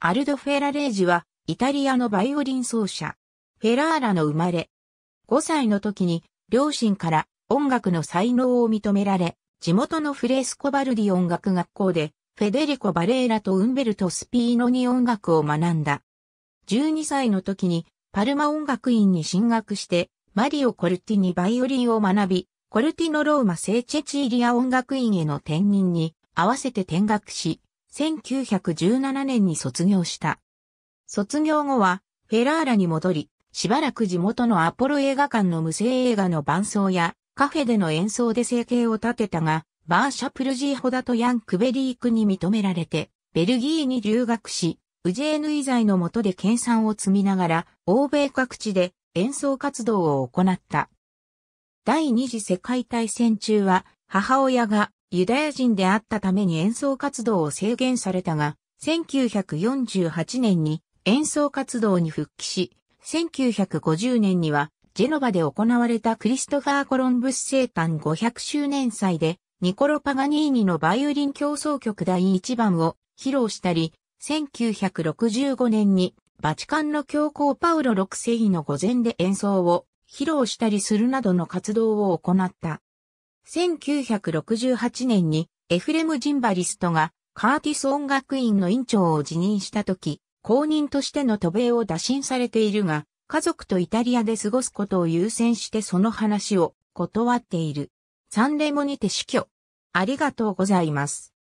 アルド・フェラレージは、イタリアのバイオリン奏者。フェラーラの生まれ。5歳の時に、両親から音楽の才能を認められ、地元のフレスコバルディ音楽学校で、フェデリコ・バレーラとウンベルト・スピーノに音楽を学んだ。12歳の時に、パルマ音楽院に進学して、マリオ・コルティにバイオリンを学び、コルティのローマ聖チェチーリア音楽院への転任に合わせて転学し、1917年に卒業した。卒業後は、フェラーラに戻り、しばらく地元のアポロ映画館の無声映画の伴奏や、カフェでの演奏で生計を立てたが、バーシャプルジーホダとヤン・クベリークに認められて、ベルギーに留学し、ウジェーヌイ在の下で研鑽を積みながら、欧米各地で演奏活動を行った。第二次世界大戦中は、母親がユダヤ人であったために演奏活動を制限されたが、1948年に演奏活動に復帰し、1950年にはジェノバで行われたクリストファー・コロンブス生誕500周年祭で、ニコロ・パガニーニのバイオリン競争曲第1番を披露したり、1965年にバチカンの教皇パウロ6世の御前で演奏を披露したりするなどの活動を行った。1968年にエフレム・ジンバリストがカーティス音楽院の院長を辞任した時、公認としての渡米を打診されているが、家族とイタリアで過ごすことを優先してその話を断っている。サンレモにて死去。ありがとうございます。